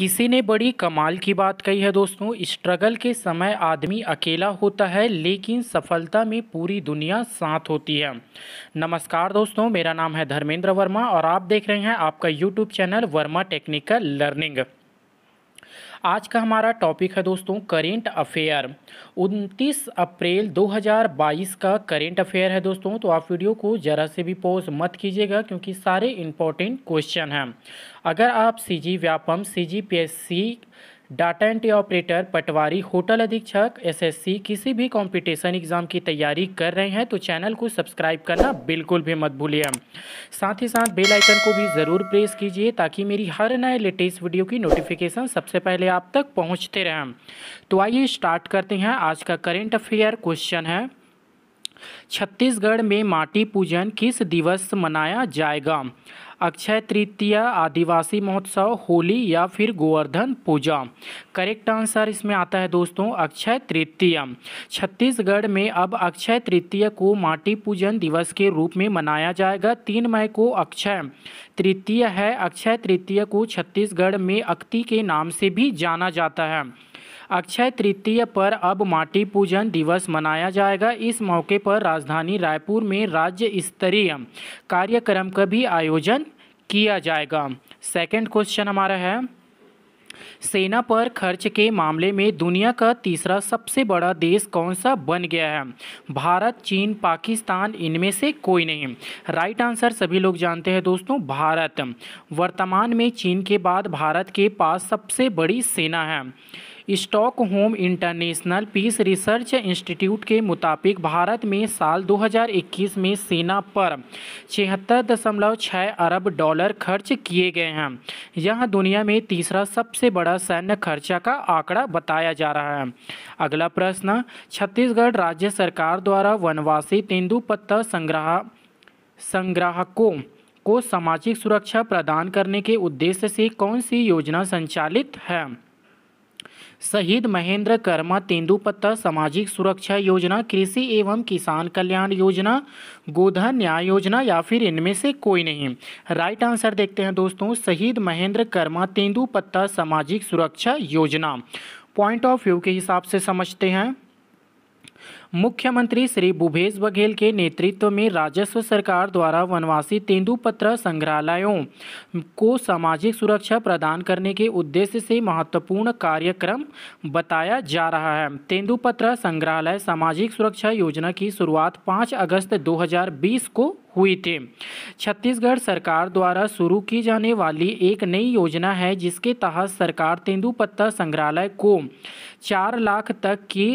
किसी ने बड़ी कमाल की बात कही है दोस्तों स्ट्रगल के समय आदमी अकेला होता है लेकिन सफलता में पूरी दुनिया साथ होती है नमस्कार दोस्तों मेरा नाम है धर्मेंद्र वर्मा और आप देख रहे हैं आपका YouTube channel Verma technical learning आज का हमारा टॉपिक है दोस्तों करेंट अफेयर 29 अप्रैल 2022 का करेंट अफेयर है दोस्तों तो आप वीडियो को ज़रा से भी पोज मत कीजिएगा क्योंकि सारे इंपॉर्टेंट क्वेश्चन हैं अगर आप C G Vyapam C G P S C data entry operator पटवारी होटल अधीक्षक एसएससी किसी भी कंपटीशन एग्ज़ाम की तैयारी कर रहे हैं तो चैनल को सब्सक्राइब करना बिल्कुल भी मत भूलिए साथ ही साथ बेल आइकन को भी ज़रूर प्रेस कीजिए ताकि मेरी हर नए लेटेस्ट वीडियो की नोटिफिकेशन सबसे पहले आप तक पहुँचते रहें तो आइए स्टार्ट करते हैं आज का करेंट अफेयर क्वेश्चन है छत्तीसगढ़ में माटी पूजन किस दिवस मनाया जाएगा अक्षय तृतीया आदिवासी महोत्सव होली या फिर गोवर्धन पूजा करेक्ट आंसर इसमें आता है दोस्तों अक्षय तृतीया छत्तीसगढ़ में अब अक्षय तृतीया को माटी पूजन दिवस के रूप में मनाया जाएगा तीन मई को अक्षय तृतीय है अक्षय तृतीय को छत्तीसगढ़ में अक्ति के नाम से भी जाना जाता है अक्षय तृतीय पर अब माटी पूजन दिवस मनाया जाएगा इस मौके पर राजधानी रायपुर में राज्य स्तरीय कार्यक्रम का भी आयोजन किया जाएगा सेकंड क्वेश्चन हमारा है सेना पर खर्च के मामले में दुनिया का तीसरा सबसे बड़ा देश कौन सा बन गया है भारत चीन पाकिस्तान इनमें से कोई नहीं राइट आंसर सभी लोग जानते हैं दोस्तों भारत वर्तमान में चीन के बाद भारत के पास सबसे बड़ी सेना है Stockholm international peace research institute के मुताबिक भारत में साल 2021 में सेना पर छिहत्तर दशमलव छः अरब डॉलर खर्च किए गए हैं यह दुनिया में तीसरा सबसे बड़ा सैन्य खर्चा का आंकड़ा बताया जा रहा है अगला प्रश्न छत्तीसगढ़ राज्य सरकार द्वारा वनवासी तेंदुपत्ता संग्रह संग्राहकों को सामाजिक सुरक्षा प्रदान करने के उद्देश्य से कौन सी योजना संचालित है शहीद महेंद्र कर्मा तेंदुपत्ता सामाजिक सुरक्षा योजना कृषि एवं किसान कल्याण योजना गोधन न्याय योजना या फिर इनमें से कोई नहीं राइट आंसर देखते हैं दोस्तों शहीद महेंद्र कर्मा तेंदुपत्ता सामाजिक सुरक्षा योजना पॉइंट ऑफ व्यू के हिसाब से समझते हैं मुख्यमंत्री श्री भूपेश बघेल के नेतृत्व में राजस्व सरकार द्वारा वनवासी तेंदुपत्र संग्रहालयों को सामाजिक सुरक्षा प्रदान करने के उद्देश्य से महत्वपूर्ण कार्यक्रम बताया जा रहा है तेंदुपत्र संग्रहालय सामाजिक सुरक्षा योजना की शुरुआत 5 अगस्त 2020 को हुई थी छत्तीसगढ़ सरकार द्वारा शुरू की जाने वाली एक नई योजना है जिसके तहत सरकार तेंदुपत्ता संग्रहालय को चार लाख तक की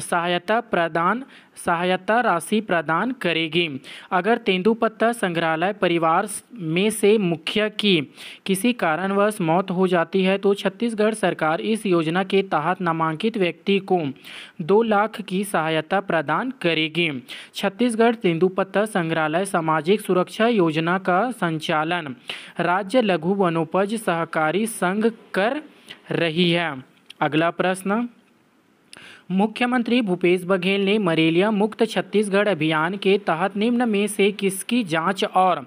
सहायता प्रदान सहायता राशि प्रदान करेगी अगर तेंदुपत्ता संग्रहालय परिवार में से मुखिया की किसी कारणवश मौत हो जाती है तो छत्तीसगढ़ सरकार इस योजना के तहत नामांकित व्यक्ति को दो लाख की सहायता प्रदान करेगी छत्तीसगढ़ तेंदुपत्ता संग्रहालय सामाजिक सुरक्षा योजना का संचालन राज्य लघु वनोपज सहकारी संघ कर रही है अगला प्रश्न मुख्यमंत्री भूपेश बघेल ने मलेरिया मुक्त छत्तीसगढ़ अभियान के तहत निम्न में से किसकी जांच और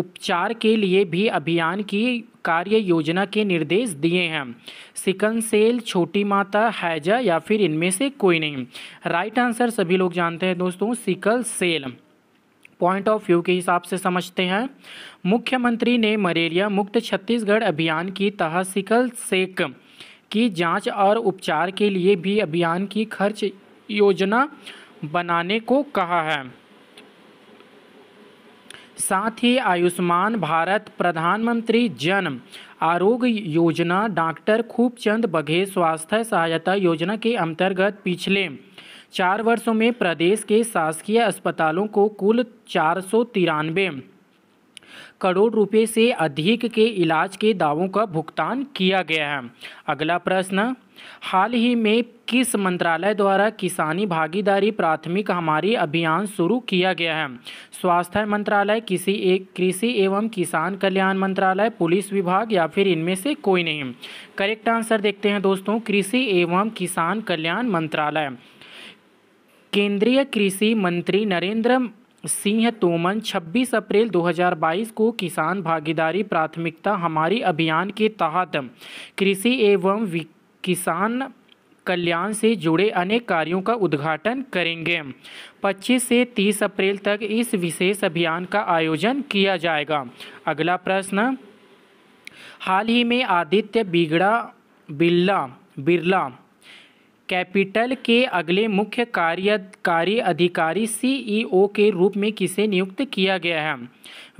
उपचार के लिए भी अभियान की कार्य योजना के निर्देश दिए हैं सिकन सेल छोटी माता हैजा या फिर इनमें से कोई नहीं राइट आंसर सभी लोग जानते हैं दोस्तों sickle cell point of view के हिसाब से समझते हैं मुख्यमंत्री ने मलेरिया मुक्त छत्तीसगढ़ अभियान की तहत सिकल सेक की जांच और उपचार के लिए भी अभियान की खर्च योजना बनाने को कहा है साथ ही आयुष्मान भारत प्रधानमंत्री जन आरोग्य योजना डॉक्टर खूबचंद बघे स्वास्थ्य सहायता योजना के अंतर्गत पिछले चार वर्षों में प्रदेश के शासकीय अस्पतालों को कुल चार सौ तिरानवे करोड़ रुपए से अधिक के इलाज के दावों का भुगतान किया गया है अगला प्रश्न हाल ही में किस मंत्रालय द्वारा किसानी भागीदारी प्राथमिक हमारी अभियान शुरू किया गया है स्वास्थ्य मंत्रालय किसी एक कृषि एवं किसान कल्याण मंत्रालय पुलिस विभाग या फिर इनमें से कोई नहीं करेक्ट आंसर देखते हैं दोस्तों कृषि एवं किसान कल्याण मंत्रालय केंद्रीय कृषि मंत्री नरेंद्र सिंह तोमन 26 अप्रैल 2022 को किसान भागीदारी प्राथमिकता हमारी अभियान के तहत कृषि एवं किसान कल्याण से जुड़े अनेक कार्यों का उद्घाटन करेंगे 25 से 30 अप्रैल तक इस विशेष अभियान का आयोजन किया जाएगा अगला प्रश्न हाल ही में आदित्य बिगड़ा बिल्ला बिरला कैपिटल के अगले मुख्य कार्यकारी अधिकारी सीईओ e के रूप में किसे नियुक्त किया गया है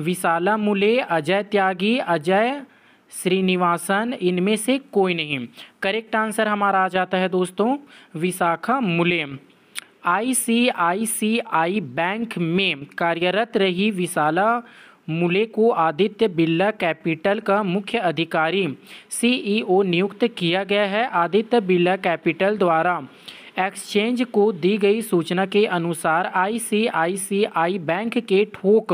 विशाला मुले अजय त्यागी अजय श्रीनिवासन इनमें से कोई नहीं करेक्ट आंसर हमारा आ जाता है दोस्तों विशाखा मुले आईसीआईसीआई बैंक में कार्यरत रही विशाला मुले को आदित्य बिरला कैपिटल का मुख्य अधिकारी सीईओ e नियुक्त किया गया है आदित्य बिरला कैपिटल द्वारा एक्सचेंज को दी गई सूचना के अनुसार आईसीआईसीआई बैंक के थोक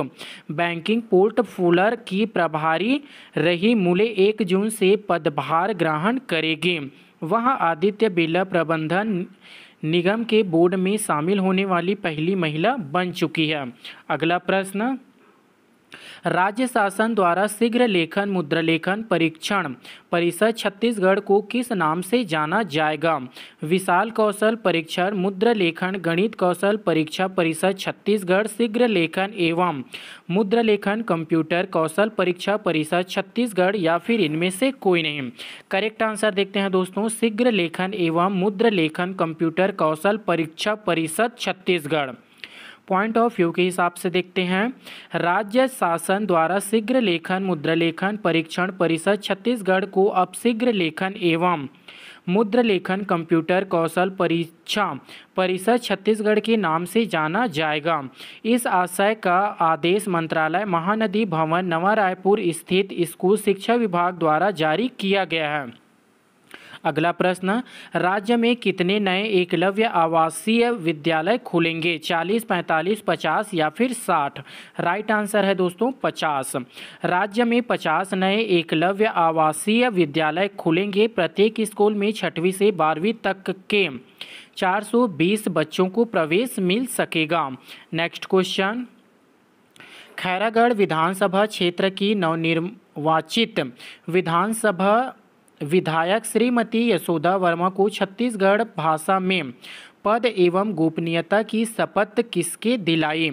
बैंकिंग पोर्टफोलर की प्रभारी रही मूले एक जून से पदभार ग्रहण करेगी वह आदित्य बिरला प्रबंधन निगम के बोर्ड में शामिल होने वाली पहली महिला बन चुकी है अगला प्रश्न राज्य शासन द्वारा शीघ्र लेखन मुद्रलेखन परीक्षण परिषद छत्तीसगढ़ को किस नाम से जाना जाएगा विशाल कौशल परीक्षण मुद्रलेखन गणित कौशल परीक्षा परिषद छत्तीसगढ़ शीघ्र लेखन एवं मुद्रलेखन कंप्यूटर कौशल परीक्षा परिषद छत्तीसगढ़ या फिर इनमें से कोई नहीं करेक्ट आंसर देखते हैं दोस्तों शीघ्र लेखन एवं मुद्रलेखन कंप्यूटर कौशल परीक्षा परिषद छत्तीसगढ़ पॉइंट ऑफ व्यू के हिसाब से देखते हैं राज्य शासन द्वारा शीघ्र लेखन मुद्रा लेखन परीक्षण परिषद छत्तीसगढ़ को अब शीघ्र लेखन एवं मुद्र लेखन कंप्यूटर कौशल परीक्षा परिषद छत्तीसगढ़ के नाम से जाना जाएगा इस आशय का आदेश मंत्रालय महानदी भवन नवा रायपुर स्थित स्कूल शिक्षा विभाग द्वारा जारी किया गया है अगला प्रश्न राज्य में कितने नए एकलव्य आवासीय विद्यालय खुलेंगे 40, 45, 50 या फिर 60? राइट आंसर है दोस्तों 50। राज्य में 50 नए एकलव्य आवासीय विद्यालय खुलेंगे प्रत्येक स्कूल में छठवीं से बारहवीं तक के 420 बच्चों को प्रवेश मिल सकेगा नेक्स्ट क्वेश्चन खैरागढ़ विधानसभा क्षेत्र की नवनिर्वाचित विधानसभा विधायक श्रीमती यशोदा वर्मा को छत्तीसगढ़ भाषा में पद एवं गोपनीयता की शपथ किसके दिलाई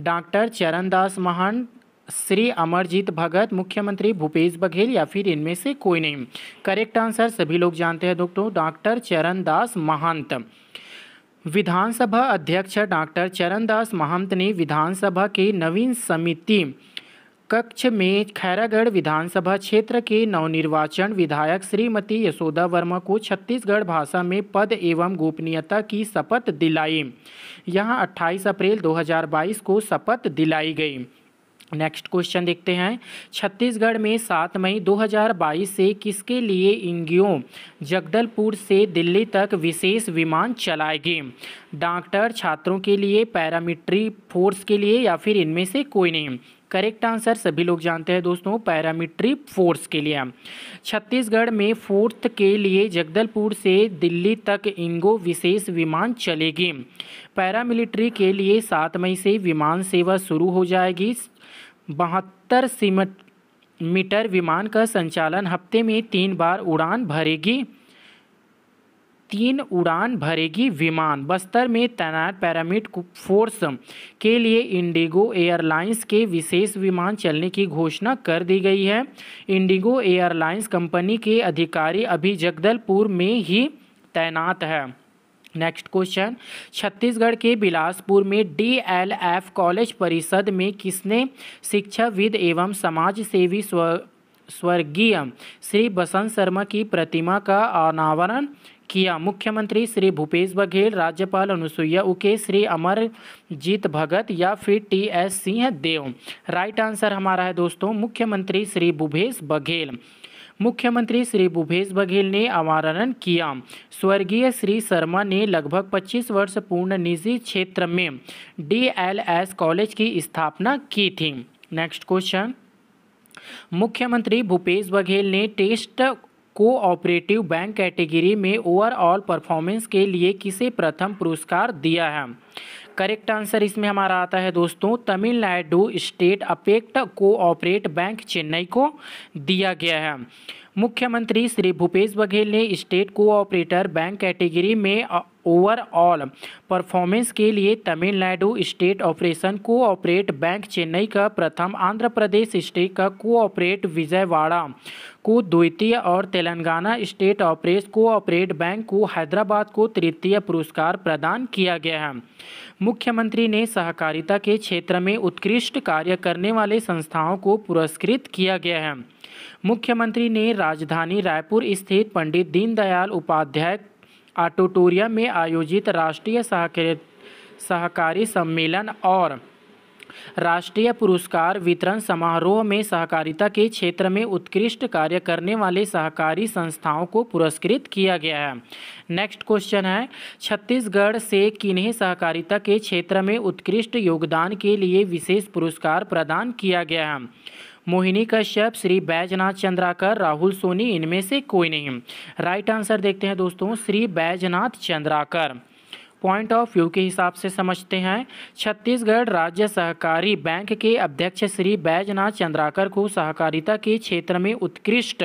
डॉक्टर चरणदास महान श्री अमरजीत भगत मुख्यमंत्री भूपेश बघेल या फिर इनमें से कोई नहीं करेक्ट आंसर सभी लोग जानते हैं दोस्तों डॉक्टर चरणदास महंत विधानसभा अध्यक्ष डॉक्टर चरणदास महंत ने विधानसभा के नवीन समिति कक्ष में खैरागढ़ विधानसभा क्षेत्र के नवनिर्वाचन विधायक श्रीमती यशोदा वर्मा को छत्तीसगढ़ भाषा में पद एवं गोपनीयता की शपथ दिलाई यहां 28 अप्रैल 2022 को शपथ दिलाई गई नेक्स्ट क्वेश्चन देखते हैं छत्तीसगढ़ में सात मई 2022 से किसके लिए इंगियो जगदलपुर से दिल्ली तक विशेष विमान चलाएगी डॉक्टर छात्रों के लिए पैरामिट्री फोर्स के लिए या फिर इनमें से कोई नहीं करेक्ट आंसर सभी लोग जानते हैं दोस्तों पैरामिट्री फोर्स के लिए छत्तीसगढ़ में फोर्थ के लिए जगदलपुर से दिल्ली तक इंगो विशेष विमान चलेगी पैरामिलिट्री के लिए सात मई से विमान सेवा शुरू हो जाएगी बहत्तर सीमट मीटर विमान का संचालन हफ्ते में तीन बार उड़ान भरेगी तीन उड़ान भरेगी विमान बस्तर में तैनात पैरामिड फोर्स के लिए इंडिगो एयरलाइंस के विशेष विमान चलने की घोषणा कर दी गई है इंडिगो एयरलाइंस कंपनी के अधिकारी अभी जगदलपुर में ही तैनात है नेक्स्ट क्वेश्चन छत्तीसगढ़ के बिलासपुर में डीएलएफ कॉलेज परिषद में किसने शिक्षाविद एवं समाज सेवी स्व स्वर्गीय श्री बसंत शर्मा की प्रतिमा का अनावरण किया मुख्यमंत्री श्री भूपेश बघेल राज्यपाल अनुसुईया उके श्री अमरजीत भगत या फिर T S Singh Deo right answer हमारा है दोस्तों मुख्यमंत्री श्री भूपेश बघेल मुख्यमंत्री श्री भूपेश बघेल ने अवारण किया स्वर्गीय श्री शर्मा ने लगभग 25 वर्ष पूर्ण निजी क्षेत्र में डीएलएस कॉलेज की स्थापना की थी नेक्स्ट क्वेश्चन मुख्यमंत्री भूपेश बघेल ने टेस्ट कोऑपरेटिव बैंक कैटेगरी में ओवरऑल परफॉर्मेंस के लिए किसे प्रथम पुरस्कार दिया है करेक्ट आंसर इसमें हमारा आता है दोस्तों Tamil Nadu state apex cooperative bank Chennai को दिया गया है मुख्यमंत्री श्री भूपेश बघेल ने स्टेट कोऑपरेटर बैंक कैटेगरी में ओवरऑल परफॉर्मेंस के लिए Tamil Nadu state operation cooperative bank Chennai का प्रथम आंध्र प्रदेश स्टेट का कोऑपरेट विजयवाड़ा को द्वितीय और Telangana state operation cooperative bank को हैदराबाद को तृतीय पुरस्कार प्रदान किया गया है मुख्यमंत्री ने सहकारिता के क्षेत्र में उत्कृष्ट कार्य करने वाले संस्थाओं को पुरस्कृत किया गया है मुख्यमंत्री ने राजधानी रायपुर स्थित पंडित दीनदयाल उपाध्याय ऑटोटोरियम में आयोजित राष्ट्रीय सहकारी सम्मेलन और राष्ट्रीय पुरस्कार वितरण समारोह में सहकारिता के क्षेत्र में उत्कृष्ट कार्य करने वाले सहकारी संस्थाओं को पुरस्कृत किया गया है नेक्स्ट क्वेश्चन है छत्तीसगढ़ से किन्हें सहकारिता के क्षेत्र में उत्कृष्ट योगदान के लिए विशेष पुरस्कार प्रदान किया गया है मोहिनी कश्यप श्री बैजनाथ चंद्राकर राहुल सोनी इनमें से कोई नहीं राइट आंसर देखते हैं दोस्तों Shri Baijnath Chandrakar point of view के हिसाब से समझते हैं छत्तीसगढ़ राज्य सहकारी बैंक के अध्यक्ष श्री बैजनाथ चंद्राकर को सहकारिता के क्षेत्र में उत्कृष्ट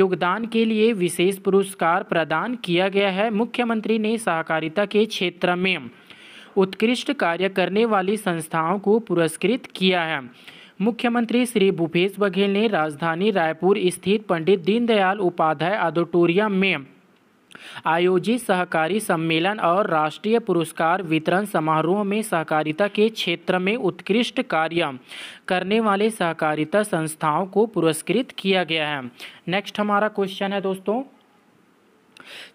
योगदान के लिए विशेष पुरस्कार प्रदान किया गया है मुख्यमंत्री ने सहकारिता के क्षेत्र में उत्कृष्ट कार्य करने वाली संस्थाओं को पुरस्कृत किया है मुख्यमंत्री श्री भूपेश बघेल ने राजधानी रायपुर स्थित पंडित दीनदयाल उपाध्याय ऑडिटोरियम में आयोजित सहकारी सम्मेलन और राष्ट्रीय पुरस्कार वितरण समारोह में सहकारिता के क्षेत्र में उत्कृष्ट कार्य करने वाले सहकारिता संस्थाओं को पुरस्कृत किया गया है नेक्स्ट हमारा क्वेश्चन है दोस्तों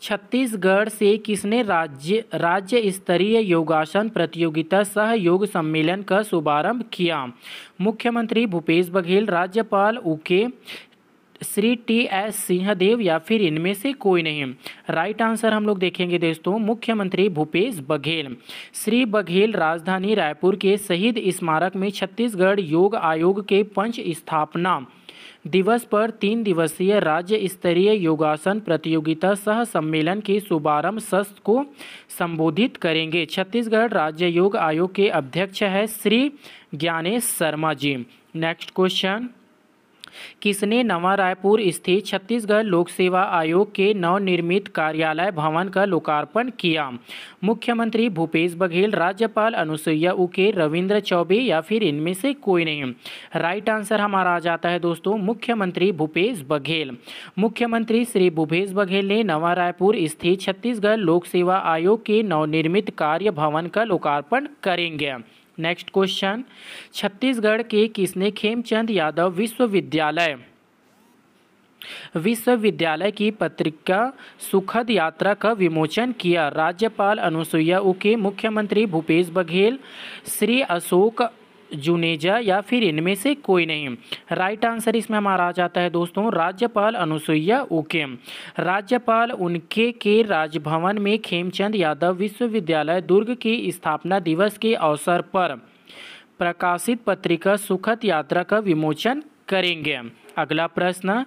छत्तीसगढ़ से किसने राज्य राज्य स्तरीय योगासन प्रतियोगिता सह योग सम्मेलन का शुभारंभ किया मुख्यमंत्री भूपेश बघेल राज्यपाल उके श्री टी एस सिंहदेव या फिर इनमें से कोई नहीं राइट आंसर हम लोग देखेंगे दोस्तों मुख्यमंत्री भूपेश बघेल श्री बघेल राजधानी रायपुर के शहीद स्मारक में छत्तीसगढ़ योग आयोग के पंच स्थापना दिवस पर तीन दिवसीय राज्य स्तरीय योगासन प्रतियोगिता सह सम्मेलन के शुभारंभ सत्र को संबोधित करेंगे छत्तीसगढ़ राज्य योग आयोग के अध्यक्ष है श्री ज्ञानेश शर्मा जी नेक्स्ट क्वेश्चन किसने नवा रायपुर स्थित छत्तीसगढ़ लोक सेवा आयोग के नवनिर्मित कार्यालय भवन का लोकार्पण किया मुख्यमंत्री भूपेश बघेल राज्यपाल अनुसुईया उके रविंद्र चौबे या फिर इनमें से कोई नहीं राइट आंसर हमारा आ जाता है दोस्तों मुख्यमंत्री भूपेश बघेल मुख्यमंत्री श्री भूपेश बघेल ने नवा रायपुर स्थित छत्तीसगढ़ लोक सेवा आयोग के नवनिर्मित कार्य भवन का लोकार्पण करेंगे नेक्स्ट क्वेश्चन छत्तीसगढ़ के किसने खेमचंद यादव विश्वविद्यालय विश्वविद्यालय की पत्रिका सुखद यात्रा का विमोचन किया राज्यपाल अनुसुईया उके मुख्यमंत्री भूपेश बघेल श्री अशोक जुनेजा या फिर इनमें से कोई नहीं राइट आंसर इसमें हमारा आ जाता है दोस्तों राज्यपाल अनुसुईया उके राज्यपाल उनके के राजभवन में खेमचंद यादव विश्वविद्यालय दुर्ग की स्थापना दिवस के अवसर पर प्रकाशित पत्रिका सुखद यात्रा का विमोचन करेंगे अगला प्रश्न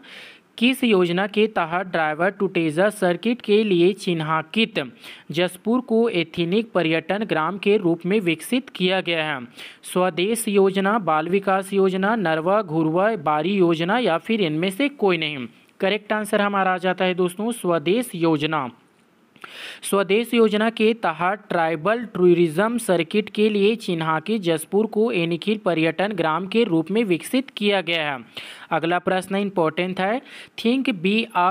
किस योजना के तहत ड्राइवर टुटेजर सर्किट के लिए चिन्हांकित जसपुर को एथेनिक पर्यटन ग्राम के रूप में विकसित किया गया है स्वदेश योजना बाल विकास योजना नरवा घुरवा बारी योजना या फिर इनमें से कोई नहीं करेक्ट आंसर हमारा आ जाता है दोस्तों स्वदेश योजना स्वदेश योजना के तहत ट्राइबल टूरिज्म सर्किट के लिए चिन्हा के जसपुर को एनिखिल पर्यटन ग्राम के रूप में विकसित किया गया है अगला प्रश्न इंपॉर्टेंट है थिंक बी आ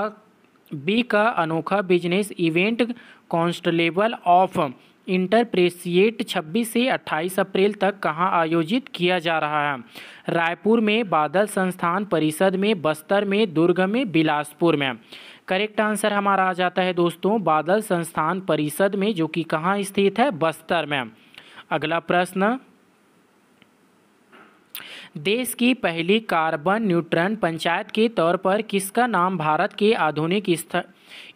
बी का अनोखा business event constellation of entrepreneurs 26 से 28 अप्रैल तक कहां आयोजित किया जा रहा है रायपुर में बादल संस्थान परिषद में बस्तर में दुर्ग में बिलासपुर में करेक्ट आंसर हमारा आ जाता है दोस्तों बादल संस्थान परिषद में जो कि कहाँ स्थित है बस्तर में अगला प्रश्न देश की पहली कार्बन न्यूट्रन पंचायत के तौर पर किसका नाम भारत के आधुनिक स्थल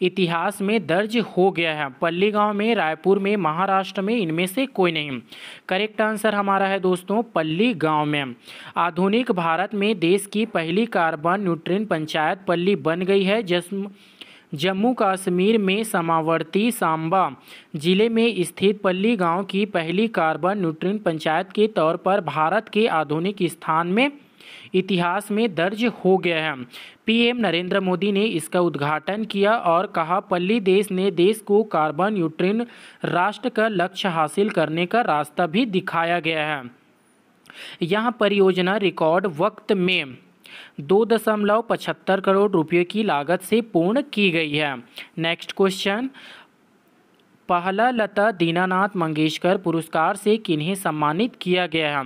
इतिहास में दर्ज हो गया है पल्ली गांव में रायपुर में महाराष्ट्र में इनमें से कोई नहीं करेक्ट आंसर हमारा है दोस्तों पल्ली गांव में आधुनिक भारत में देश की पहली कार्बन न्यूट्रिन पंचायत पल्ली बन गई है जिस जम्मू कश्मीर में समावर्ती सांबा जिले में स्थित पल्ली गांव की पहली कार्बन न्यूट्रिन पंचायत के तौर पर भारत के आधुनिक स्थान में इतिहास में दर्ज हो गया है पीएम नरेंद्र मोदी ने इसका उद्घाटन किया और कहा पल्ली देश ने देश को कार्बन न्यूट्रिन राष्ट्र का लक्ष्य हासिल करने का रास्ता भी दिखाया गया है यह परियोजना रिकॉर्ड वक्त में दो दशमलव पचहत्तर करोड़ रुपये की लागत से पूर्ण की गई है नेक्स्ट क्वेश्चन पहला लता दीनानाथ मंगेशकर पुरस्कार से किन्हें सम्मानित किया गया है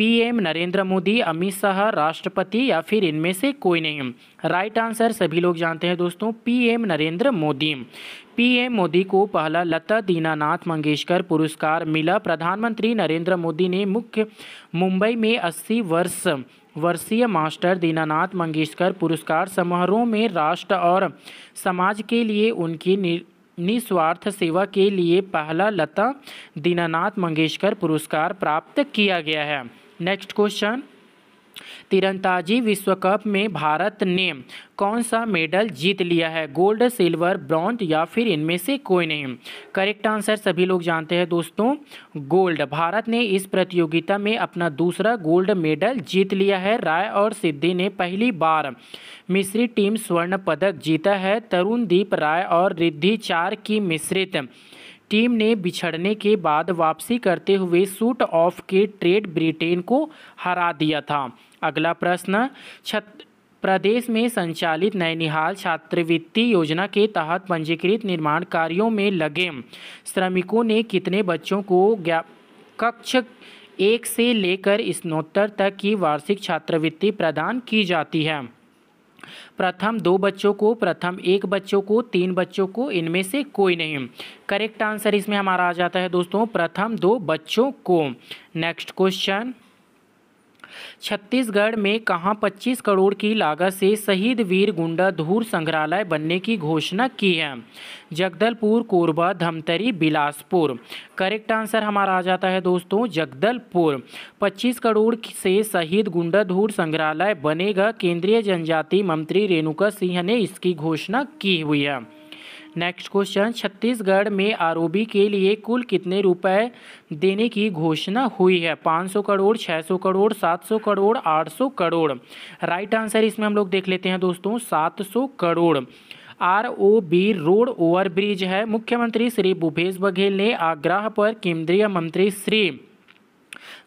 पीएम नरेंद्र मोदी अमित शाह राष्ट्रपति या फिर इनमें से कोई नहीं राइट आंसर सभी लोग जानते हैं दोस्तों पीएम नरेंद्र मोदी पीएम मोदी को पहला लता दीनानाथ मंगेशकर पुरस्कार मिला प्रधानमंत्री नरेंद्र मोदी ने मुख्य मुंबई में 80 वर्ष वर्षीय मास्टर दीनानाथ मंगेशकर पुरस्कार समारोह में राष्ट्र और समाज के लिए उनकी निस्वार्थ सेवा के लिए पहला लता दीनानाथ मंगेशकर पुरस्कार प्राप्त किया गया है नेक्स्ट क्वेश्चन तीरंदाजी विश्व कप में भारत ने कौन सा मेडल जीत लिया है गोल्ड सिल्वर ब्रॉन्ज या फिर इनमें से कोई नहीं करेक्ट आंसर सभी लोग जानते हैं दोस्तों गोल्ड भारत ने इस प्रतियोगिता में अपना दूसरा गोल्ड मेडल जीत लिया है राय और सिद्धि ने पहली बार मिश्री टीम स्वर्ण पदक जीता है तरुणदीप राय और रिद्धि चार की मिश्रित टीम ने बिछड़ने के बाद वापसी करते हुए सूट ऑफ के ट्रेड ब्रिटेन को हरा दिया था अगला प्रश्न छत प्रदेश में संचालित नैनिहाल छात्रवृत्ति योजना के तहत पंजीकृत निर्माण कार्यों में लगे श्रमिकों ने कितने बच्चों को कक्ष एक से लेकर स्नोत्तर तक की वार्षिक छात्रवृत्ति प्रदान की जाती है प्रथम दो बच्चों को प्रथम एक बच्चों को तीन बच्चों को इनमें से कोई नहीं करेक्ट आंसर इसमें हमारा आ जाता है दोस्तों प्रथम दो बच्चों को नेक्स्ट क्वेश्चन छत्तीसगढ़ में कहाँ 25 करोड़ की लागत से शहीद वीर गुंडा धूर संग्रहालय बनने की घोषणा की है जगदलपुर कोरबा धमतरी बिलासपुर करेक्ट आंसर हमारा आ जाता है दोस्तों जगदलपुर 25 करोड़ से शहीद गुंडा धूर संग्रहालय बनेगा केंद्रीय जनजाति मंत्री रेणुका सिंह ने इसकी घोषणा की हुई है नेक्स्ट क्वेश्चन छत्तीसगढ़ में आरओबी के लिए कुल कितने रुपए देने की घोषणा हुई है 500 करोड़ 600 करोड़ 700 करोड़ 800 करोड़ राइट आंसर इसमें हम लोग देख लेते हैं दोस्तों 700 crore R O B road over bridge है मुख्यमंत्री श्री भूपेश बघेल ने आग्रह पर केंद्रीय मंत्री श्री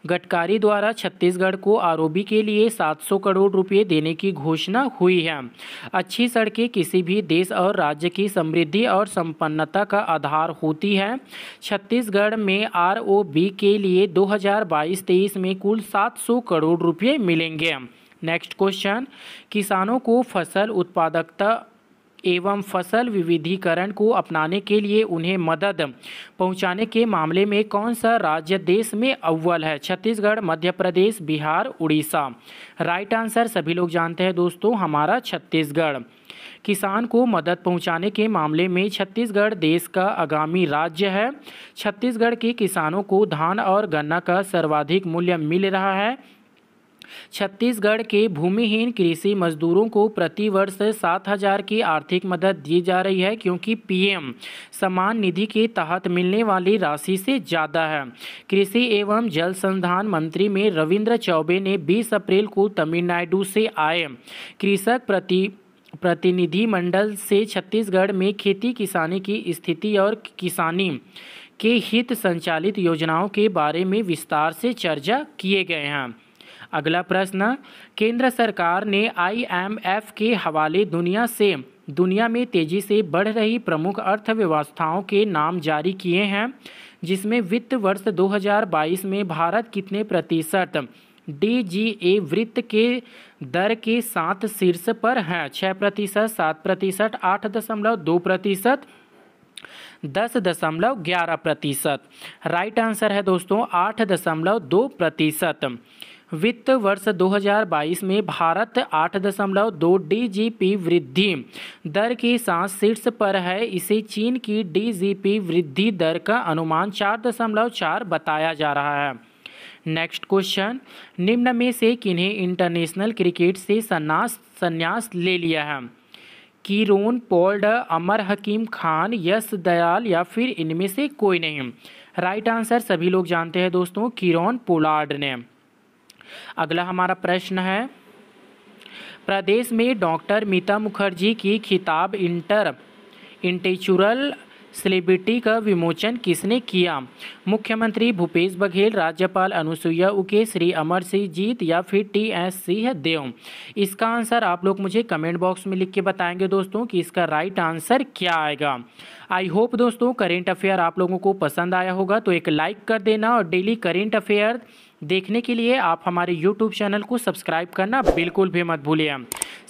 गडकरी द्वारा छत्तीसगढ़ को आरओबी के लिए 700 करोड़ रुपए देने की घोषणा हुई है अच्छी सड़कें किसी भी देश और राज्य की समृद्धि और संपन्नता का आधार होती है छत्तीसगढ़ में आर के लिए 2022-23 में कुल 700 करोड़ रुपये मिलेंगे नेक्स्ट क्वेश्चन किसानों को फसल उत्पादकता एवं फसल विविधीकरण को अपनाने के लिए उन्हें मदद पहुंचाने के मामले में कौन सा राज्य देश में अव्वल है छत्तीसगढ़ मध्य प्रदेश बिहार उड़ीसा राइट आंसर सभी लोग जानते हैं दोस्तों हमारा छत्तीसगढ़ किसान को मदद पहुंचाने के मामले में छत्तीसगढ़ देश का आगामी राज्य है छत्तीसगढ़ के किसानों को धान और गन्ना का सर्वाधिक मूल्य मिल रहा है छत्तीसगढ़ के भूमिहीन कृषि मजदूरों को प्रतिवर्ष सात हजार की आर्थिक मदद दी जा रही है क्योंकि पीएम समान निधि के तहत मिलने वाली राशि से ज़्यादा है कृषि एवं जल संधान मंत्री में रविंद्र चौबे ने 20 अप्रैल को तमिलनाडु से आए कृषक प्रति प्रतिनिधि मंडल से छत्तीसगढ़ में खेती किसानी की स्थिति और किसानी के हित संचालित योजनाओं के बारे में विस्तार से चर्चा किए गए हैं अगला प्रश्न केंद्र सरकार ने आईएमएफ के हवाले दुनिया से दुनिया में तेज़ी से बढ़ रही प्रमुख अर्थव्यवस्थाओं के नाम जारी किए हैं जिसमें वित्त वर्ष 2022 में भारत कितने प्रतिशत डी जी ए वृत्त के दर के साथ शीर्ष पर है छः प्रतिशत सात प्रतिशत आठ दशमलव दो प्रतिशत दस दशमलव ग्यारह प्रतिशत राइट आंसर है दोस्तों आठ दशमलव दो प्रतिशत वित्त वर्ष 2022 में भारत आठ दशमलव दो डी वृद्धि दर की सांस शीर्ष पर है इसे चीन की डी वृद्धि दर का अनुमान चार दशमलव चार बताया जा रहा है नेक्स्ट क्वेश्चन निम्न में से किन्हें इंटरनेशनल क्रिकेट से सन्यास संन्यास ले लिया है किरोन पोल्ड अमर हकीम खान यश दयाल या फिर इनमें से कोई नहीं राइट आंसर सभी लोग जानते हैं दोस्तों किरोन पोलार्ड ने अगला हमारा प्रश्न है प्रदेश में डॉक्टर मीता मुखर्जी की खिताब इंटर इंटेचुरल सेलिब्रिटी का विमोचन किसने किया मुख्यमंत्री भूपेश बघेल राज्यपाल अनुसुईया उके श्री अमर सिंह जीत या फिर टी एस सिंह देव इसका आंसर आप लोग मुझे कमेंट बॉक्स में लिख के बताएंगे दोस्तों कि इसका राइट आंसर क्या आएगा आई होप दोस्तों करेंट अफेयर आप लोगों को पसंद आया होगा तो एक लाइक कर देना और डेली करेंट अफेयर देखने के लिए आप हमारे यूट्यूब चैनल को सब्सक्राइब करना बिल्कुल भी मत भूलिए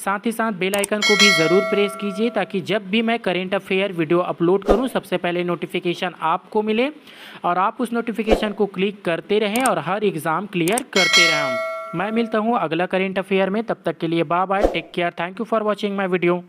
साथ ही साथ बेल आइकन को भी ज़रूर प्रेस कीजिए ताकि जब भी मैं करेंट अफेयर वीडियो अपलोड करूं सबसे पहले नोटिफिकेशन आपको मिले और आप उस नोटिफिकेशन को क्लिक करते रहें और हर एग्ज़ाम क्लियर करते रहें मैं मिलता हूँ अगला करेंट अफेयर में तब तक के लिए bye bye take care thank you for watching my video